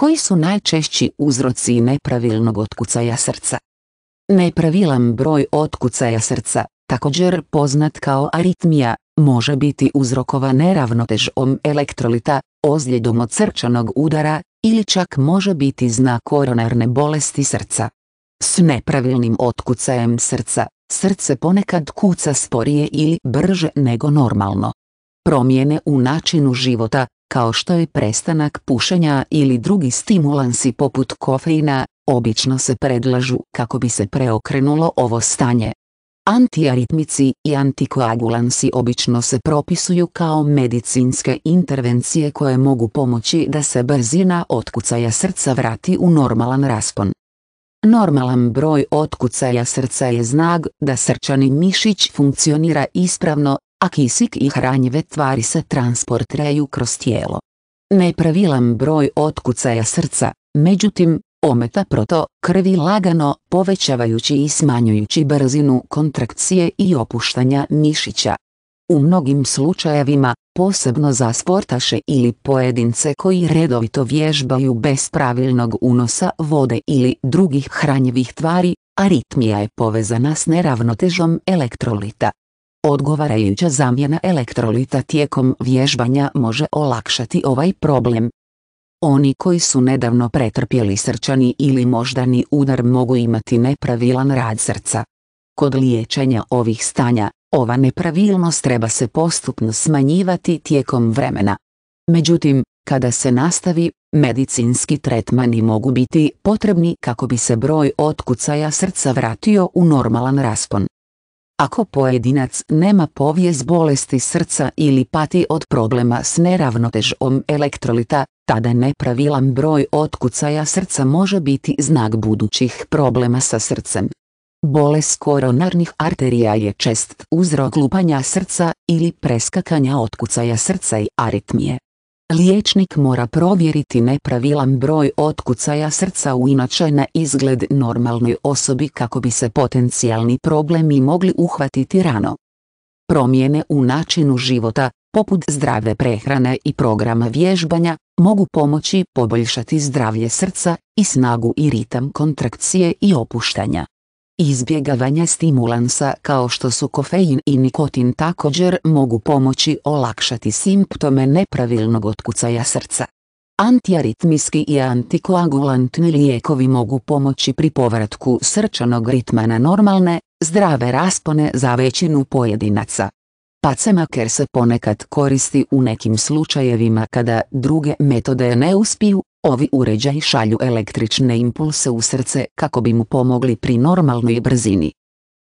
Koji su najčešći uzroci nepravilnog otkucaja srca? Nepravilan broj otkucaja srca, također poznat kao aritmija, može biti uzrokova neravnotežom elektrolita, ozljedom od srčanog udara, ili čak može biti znak koronarne bolesti srca. S nepravilnim otkucajem srca, srce ponekad kuca sporije ili brže nego normalno. Promjene u načinu života, kao što je prestanak pušenja ili drugi stimulansi poput kofeina, obično se predlažu kako bi se preokrenulo ovo stanje. Antiaritmici i antikoagulansi obično se propisuju kao medicinske intervencije koje mogu pomoći da se brzina otkucaja srca vrati u normalan raspon. Normalan broj otkucaja srca je znak da srčani mišić funkcionira ispravno a kisik i hranjive tvari se transportiraju kroz tijelo. Nepravilan broj otkucaja srca, međutim, ometa proto krvi lagano povećavajući i smanjujući brzinu kontrakcije i opuštanja mišića. U mnogim slučajevima, posebno za sportaše ili pojedince koji redovito vježbaju bez pravilnog unosa vode ili drugih hranjivih tvari, aritmija je povezana s neravnotežom elektrolita. Odgovarajuća zamjena elektrolita tijekom vježbanja može olakšati ovaj problem. Oni koji su nedavno pretrpjeli srčani ili moždani udar mogu imati nepravilan rad srca. Kod liječenja ovih stanja, ova nepravilnost treba se postupno smanjivati tijekom vremena. Međutim, kada se nastavi, medicinski tretmani mogu biti potrebni kako bi se broj otkucaja srca vratio u normalan raspon. Ako pojedinac nema povijest bolesti srca ili pati od problema s neravnotežom elektrolita, tada nepravilan broj otkucaja srca može biti znak budućih problema sa srcem. Bolest koronarnih arterija je čest uzrok lupanja srca ili preskakanja otkucaja srca i aritmije. Liječnik mora provjeriti nepravilan broj otkucaja srca u inače na izgled normalnoj osobi kako bi se potencijalni problemi mogli uhvatiti rano. Promjene u načinu života, poput zdrave prehrane i programa vježbanja, mogu pomoći poboljšati zdravlje srca i snagu i ritam kontrakcije i opuštanja. Izbjegavanje stimulansa kao što su kofein i nikotin također mogu pomoći olakšati simptome nepravilnog otkucaja srca. Antiaritmijski i antikoagulantni lijekovi mogu pomoći pri povratku srčanog ritma na normalne, zdrave raspone za većinu pojedinaca. Pacemaker se ponekad koristi u nekim slučajevima kada druge metode ne uspiju, Ovi uređaji šalju električne impulse u srce kako bi mu pomogli pri normalnoj brzini.